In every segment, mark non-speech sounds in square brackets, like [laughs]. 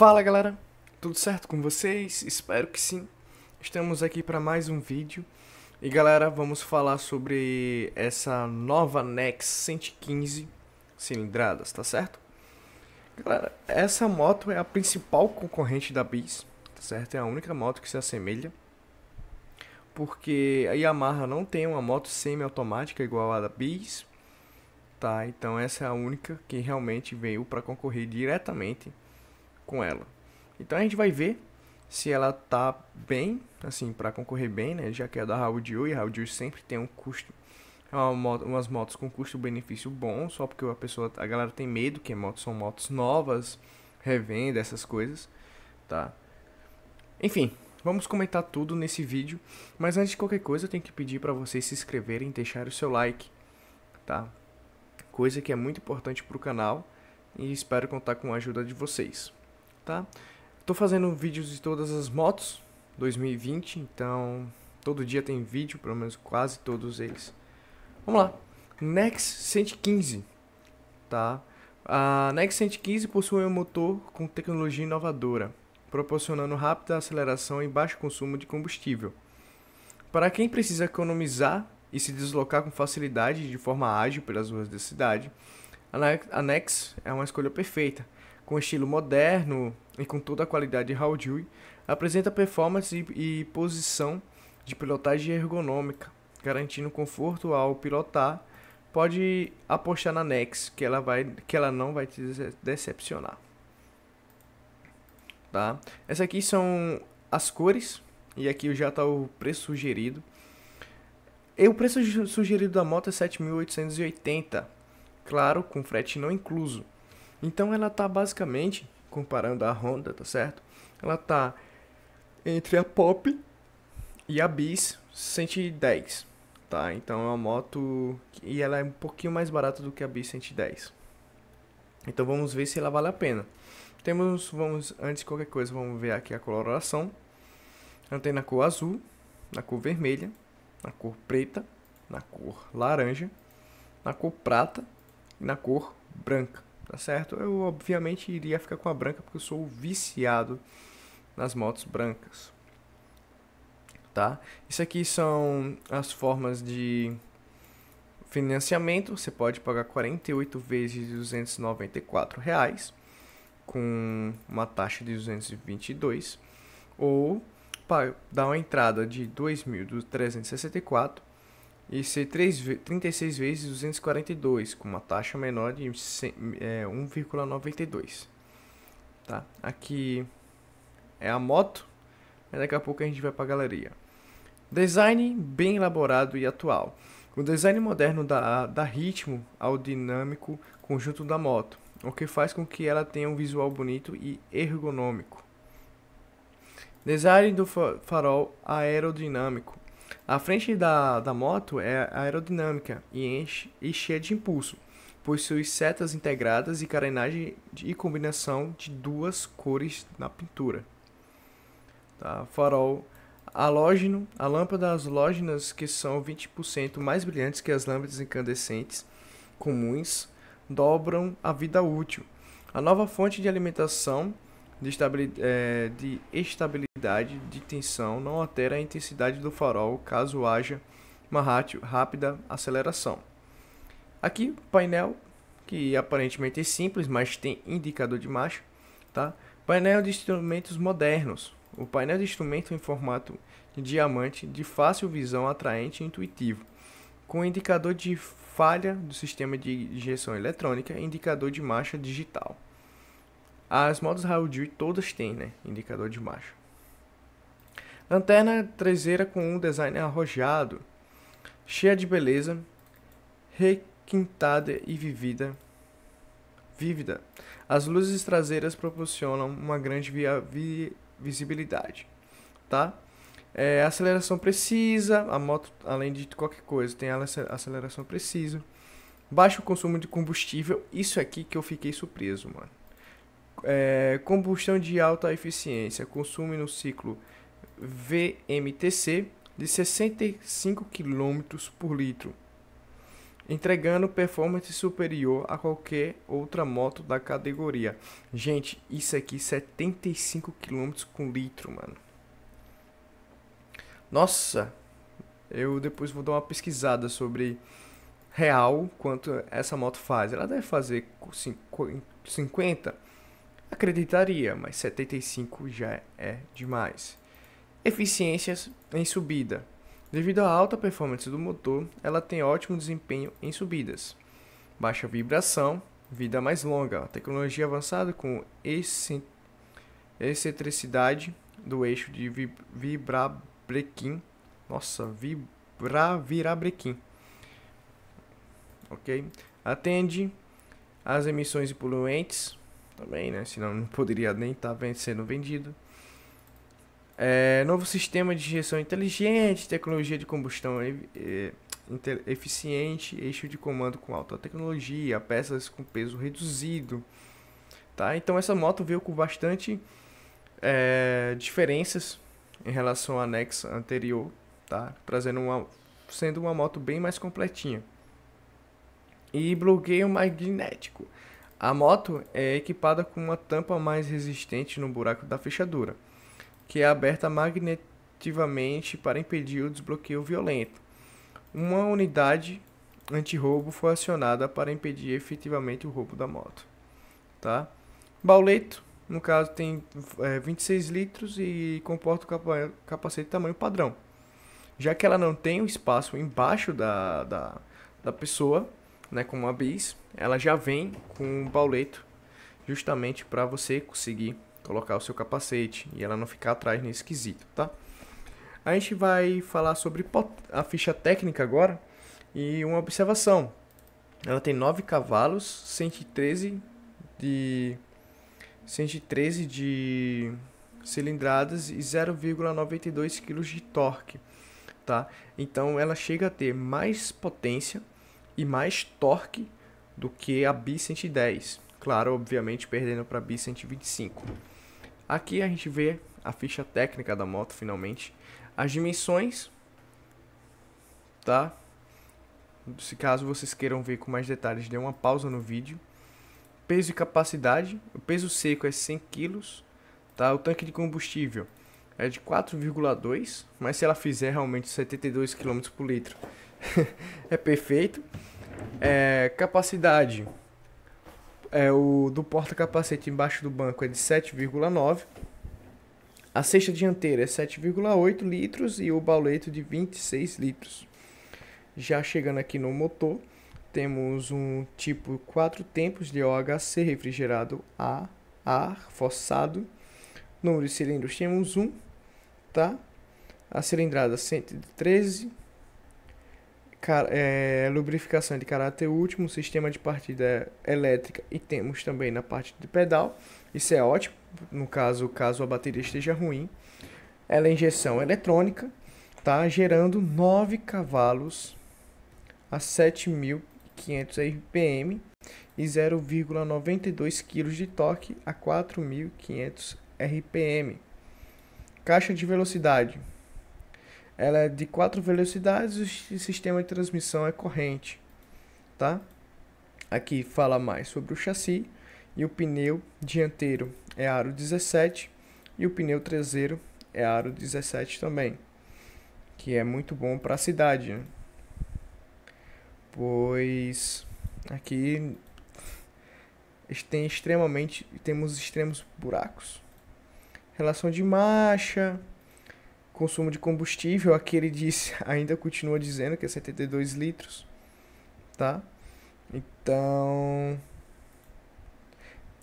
Fala galera, tudo certo com vocês? Espero que sim. Estamos aqui para mais um vídeo e galera, vamos falar sobre essa nova Nex 115 cilindradas, tá certo? Galera, essa moto é a principal concorrente da Bis, tá certo? É a única moto que se assemelha porque a Yamaha não tem uma moto semi-automática igual a da Bis, tá? Então essa é a única que realmente veio para concorrer diretamente com ela. Então a gente vai ver se ela tá bem, assim, para concorrer bem, né? Já que é da Raudil e Raudil sempre tem um custo é uma moto, umas motos com custo-benefício bom, só porque a pessoa, a galera tem medo que é motos são motos novas, revenda, essas coisas, tá? Enfim, vamos comentar tudo nesse vídeo, mas antes de qualquer coisa eu tenho que pedir para vocês se inscreverem e deixar o seu like, tá? Coisa que é muito importante para o canal e espero contar com a ajuda de vocês tá? Tô fazendo vídeos de todas as motos 2020, então todo dia tem vídeo, pelo menos quase todos eles. Vamos lá. Nex 115, tá? A Nex 115 possui um motor com tecnologia inovadora, proporcionando rápida aceleração e baixo consumo de combustível. Para quem precisa economizar e se deslocar com facilidade e de forma ágil pelas ruas da cidade, a Nex é uma escolha perfeita com estilo moderno e com toda a qualidade de Hal Dewey, apresenta performance e, e posição de pilotagem ergonômica, garantindo conforto ao pilotar. Pode apostar na Nex, que ela, vai, que ela não vai te decepcionar. Tá? Essas aqui são as cores, e aqui já está o preço sugerido. E o preço sugerido da moto é 7.880, claro, com frete não incluso. Então ela tá basicamente, comparando a Honda, tá certo? Ela tá entre a Pop e a Bis 110, tá? Então é uma moto e ela é um pouquinho mais barata do que a Bis 110. Então vamos ver se ela vale a pena. Temos, vamos, antes de qualquer coisa, vamos ver aqui a coloração. Ela tem na cor azul, na cor vermelha, na cor preta, na cor laranja, na cor prata e na cor branca tá certo? Eu obviamente iria ficar com a branca porque eu sou viciado nas motos brancas, tá? Isso aqui são as formas de financiamento, você pode pagar 48 vezes de 294 reais com uma taxa de 222 ou dar uma entrada de 2.364 e ser 3, 36 vezes 242, com uma taxa menor de 1,92. É, tá? Aqui é a moto, mas daqui a pouco a gente vai para a galeria. Design bem elaborado e atual. O design moderno dá, dá ritmo ao dinâmico conjunto da moto, o que faz com que ela tenha um visual bonito e ergonômico. Design do farol aerodinâmico. A frente da, da moto é aerodinâmica e, enche, e cheia de impulso. suas setas integradas e carenagem e combinação de duas cores na pintura. Tá? Farol halógeno. A lâmpada halógenas que são 20% mais brilhantes que as lâmpadas incandescentes comuns dobram a vida útil. A nova fonte de alimentação de, estabil, é, eh, de estabilidade intensidade de tensão não altera a intensidade do farol caso haja uma rápida aceleração. Aqui o painel, que aparentemente é simples, mas tem indicador de marcha. Tá? Painel de instrumentos modernos. O painel de instrumento é em formato de diamante de fácil visão atraente e intuitivo, com indicador de falha do sistema de injeção eletrônica e indicador de marcha digital. As modos Rail todas têm né? indicador de marcha. Lanterna traseira com um design arrojado, cheia de beleza, requintada e vivida. Vívida. As luzes traseiras proporcionam uma grande via, vi, visibilidade, tá? É, aceleração precisa, a moto, além de qualquer coisa, tem a aceleração precisa. Baixo consumo de combustível, isso aqui que eu fiquei surpreso, mano. É, combustão de alta eficiência, consumo no ciclo VMTC de 65 km por litro, entregando performance superior a qualquer outra moto da categoria. Gente, isso aqui 75 km por litro, mano. Nossa, eu depois vou dar uma pesquisada sobre real quanto essa moto faz. Ela deve fazer 50, acreditaria, mas 75 já é demais. Eficiências em subida. Devido à alta performance do motor, ela tem ótimo desempenho em subidas. Baixa vibração, vida mais longa, tecnologia avançada com excentricidade do eixo de vib vibrabrequim. Nossa, vibra-virabrequim. Ok? Atende às emissões de poluentes, também, né? Senão não poderia nem estar tá sendo vendido. É, novo sistema de injeção inteligente, tecnologia de combustão é, eficiente, eixo de comando com alta tecnologia, peças com peso reduzido. Tá? Então essa moto veio com bastante é, diferenças em relação à anexo anterior, tá? Trazendo uma, sendo uma moto bem mais completinha. E bloqueio magnético. A moto é equipada com uma tampa mais resistente no buraco da fechadura que é aberta magnetivamente para impedir o desbloqueio violento. Uma unidade antirroubo foi acionada para impedir efetivamente o roubo da moto. Tá? Bauleto, no caso, tem é, 26 litros e comporta o capacete tamanho padrão. Já que ela não tem o espaço embaixo da, da, da pessoa, né, como a bis, ela já vem com um bauleto justamente para você conseguir colocar o seu capacete e ela não ficar atrás nesse quesito, tá? A gente vai falar sobre a ficha técnica agora e uma observação. Ela tem 9 cavalos, 113 de 113 de cilindradas e 0,92 kg de torque, tá? Então ela chega a ter mais potência e mais torque do que a B110. Claro, obviamente perdendo para a B125. Aqui a gente vê a ficha técnica da moto finalmente, as dimensões, tá? Se caso vocês queiram ver com mais detalhes, dê uma pausa no vídeo. Peso e capacidade, o peso seco é 100 kg, tá? O tanque de combustível é de 4,2, mas se ela fizer realmente 72 km por litro, [laughs] é perfeito. É, capacidade é, o do porta-capacete embaixo do banco é de 7,9. A cesta dianteira é 7,8 litros e o bauleto de 26 litros. Já chegando aqui no motor, temos um tipo 4 tempos de OHC refrigerado a ar forçado. Número de cilindros temos 1, um, tá? A cilindrada 113 é, lubrificação é de caráter último, sistema de partida é elétrica e temos também na parte de pedal. Isso é ótimo, no caso, caso a bateria esteja ruim. Ela é injeção eletrônica, tá gerando 9 cavalos a 7.500 RPM e 0,92 kg de torque a 4.500 RPM. Caixa de velocidade ela é de quatro velocidades e o sistema de transmissão é corrente, tá? Aqui fala mais sobre o chassi e o pneu dianteiro é aro 17 e o pneu traseiro é aro 17 também, que é muito bom para a cidade, né? pois aqui tem extremamente temos extremos buracos relação de marcha Consumo de combustível, aqui ele disse, [laughs] ainda continua dizendo que é 72 litros, tá? Então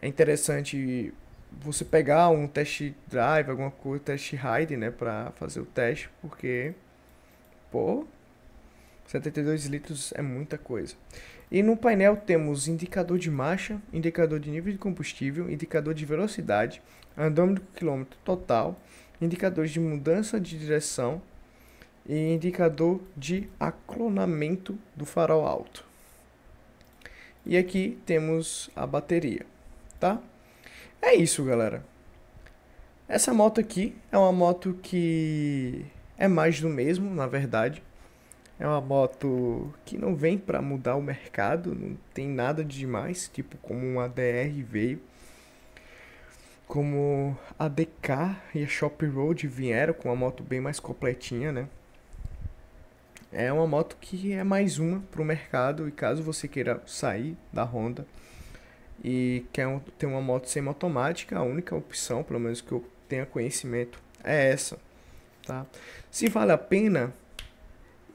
é interessante você pegar um test drive, alguma coisa, test ride, né, para fazer o teste, porque pô, 72 litros é muita coisa. E no painel temos indicador de marcha, indicador de nível de combustível, indicador de velocidade, andômetro quilômetro total, indicadores de mudança de direção e indicador de aclonamento do farol alto. E aqui temos a bateria, tá? É isso, galera. Essa moto aqui é uma moto que é mais do mesmo, na verdade. É uma moto que não vem para mudar o mercado, não tem nada de demais, tipo como uma DR veio como a DK e a Shop Road vieram com uma moto bem mais completinha, né? É uma moto que é mais uma para o mercado e caso você queira sair da Honda e quer ter uma moto semiautomática, automática a única opção, pelo menos que eu tenha conhecimento, é essa, tá? Se vale a pena,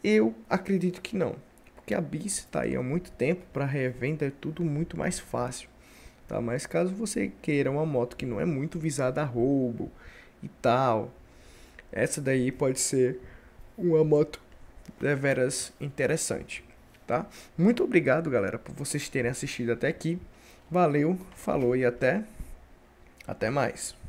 eu acredito que não, porque a Bis está aí há muito tempo para revenda é tudo muito mais fácil. Tá? Mas caso você queira uma moto que não é muito visada a roubo e tal, essa daí pode ser uma moto deveras interessante, tá? Muito obrigado, galera, por vocês terem assistido até aqui. Valeu, falou e até até mais.